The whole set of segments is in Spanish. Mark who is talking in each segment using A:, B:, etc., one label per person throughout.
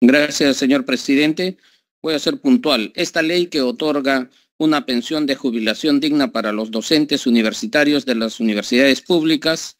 A: Gracias, señor presidente. Voy a ser puntual. Esta ley que otorga una pensión de jubilación digna para los docentes universitarios de las universidades públicas,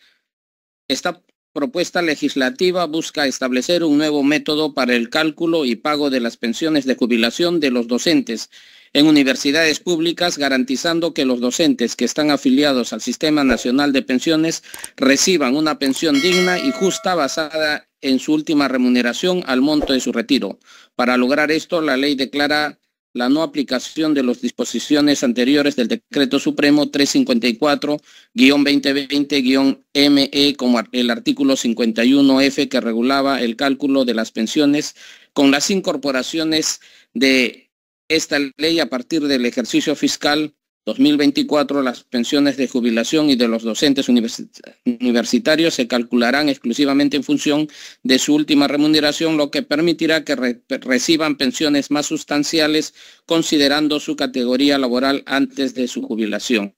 A: esta propuesta legislativa busca establecer un nuevo método para el cálculo y pago de las pensiones de jubilación de los docentes en universidades públicas, garantizando que los docentes que están afiliados al Sistema Nacional de Pensiones reciban una pensión digna y justa basada en su última remuneración al monto de su retiro. Para lograr esto, la ley declara la no aplicación de las disposiciones anteriores del Decreto Supremo 354-2020-ME como el artículo 51F que regulaba el cálculo de las pensiones con las incorporaciones de esta ley a partir del ejercicio fiscal 2024 las pensiones de jubilación y de los docentes universitarios se calcularán exclusivamente en función de su última remuneración, lo que permitirá que reciban pensiones más sustanciales considerando su categoría laboral antes de su jubilación.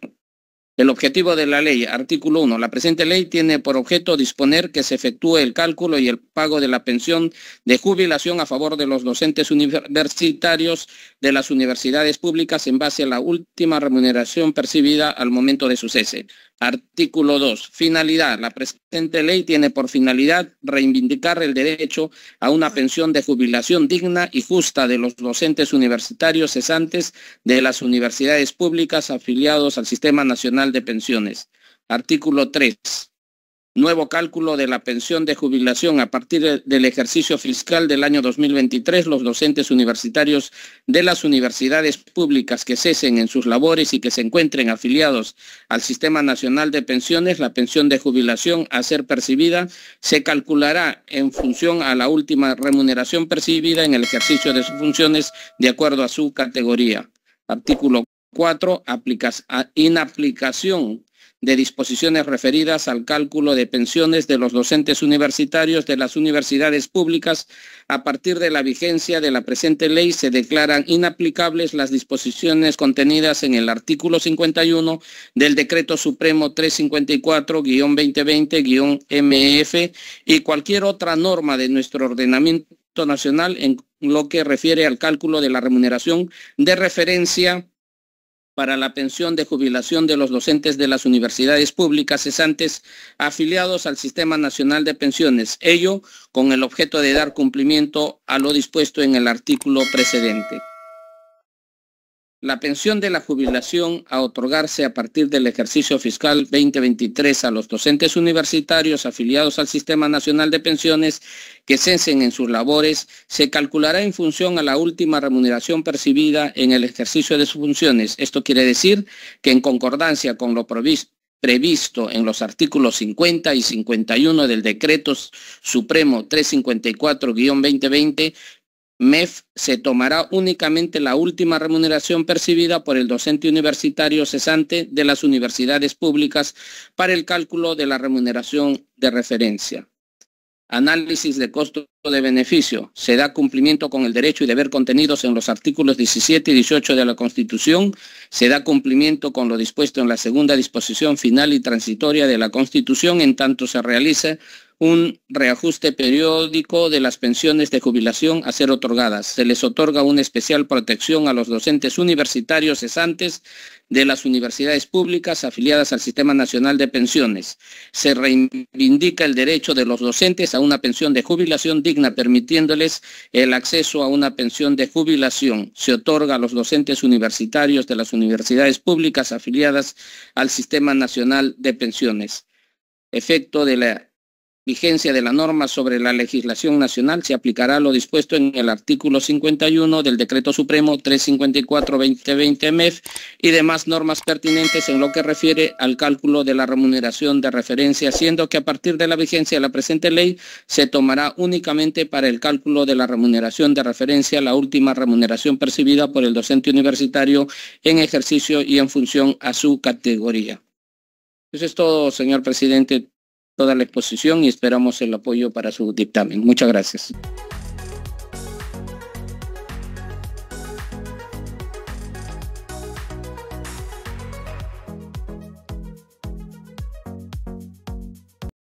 A: El objetivo de la ley, artículo 1. La presente ley tiene por objeto disponer que se efectúe el cálculo y el pago de la pensión de jubilación a favor de los docentes universitarios de las universidades públicas en base a la última remuneración percibida al momento de su cese. Artículo 2. Finalidad. La presente ley tiene por finalidad reivindicar el derecho a una pensión de jubilación digna y justa de los docentes universitarios cesantes de las universidades públicas afiliados al Sistema Nacional de Pensiones. Artículo 3. Nuevo cálculo de la pensión de jubilación. A partir del ejercicio fiscal del año 2023, los docentes universitarios de las universidades públicas que cesen en sus labores y que se encuentren afiliados al Sistema Nacional de Pensiones, la pensión de jubilación a ser percibida se calculará en función a la última remuneración percibida en el ejercicio de sus funciones de acuerdo a su categoría. Artículo 4. Inaplicación de disposiciones referidas al cálculo de pensiones de los docentes universitarios de las universidades públicas, a partir de la vigencia de la presente ley se declaran inaplicables las disposiciones contenidas en el artículo 51 del Decreto Supremo 354-2020-MF y cualquier otra norma de nuestro ordenamiento nacional en lo que refiere al cálculo de la remuneración de referencia para la pensión de jubilación de los docentes de las universidades públicas cesantes afiliados al Sistema Nacional de Pensiones, ello con el objeto de dar cumplimiento a lo dispuesto en el artículo precedente la pensión de la jubilación a otorgarse a partir del ejercicio fiscal 2023 a los docentes universitarios afiliados al Sistema Nacional de Pensiones que censen en sus labores se calculará en función a la última remuneración percibida en el ejercicio de sus funciones. Esto quiere decir que en concordancia con lo previsto, previsto en los artículos 50 y 51 del Decreto Supremo 354-2020, MEF se tomará únicamente la última remuneración percibida por el docente universitario cesante de las universidades públicas para el cálculo de la remuneración de referencia. Análisis de costo de beneficio. Se da cumplimiento con el derecho y deber contenidos en los artículos 17 y 18 de la Constitución. Se da cumplimiento con lo dispuesto en la segunda disposición final y transitoria de la Constitución en tanto se realice un reajuste periódico de las pensiones de jubilación a ser otorgadas. Se les otorga una especial protección a los docentes universitarios cesantes de las universidades públicas afiliadas al Sistema Nacional de Pensiones. Se reivindica el derecho de los docentes a una pensión de jubilación digna, permitiéndoles el acceso a una pensión de jubilación. Se otorga a los docentes universitarios de las universidades públicas afiliadas al Sistema Nacional de Pensiones. Efecto de la vigencia de la norma sobre la legislación nacional se aplicará lo dispuesto en el artículo 51 del Decreto Supremo 354-2020-MEF y demás normas pertinentes en lo que refiere al cálculo de la remuneración de referencia, siendo que a partir de la vigencia de la presente ley se tomará únicamente para el cálculo de la remuneración de referencia la última remuneración percibida por el docente universitario en ejercicio y en función a su categoría. Eso es todo, señor presidente toda la exposición y esperamos el apoyo para su dictamen. Muchas gracias.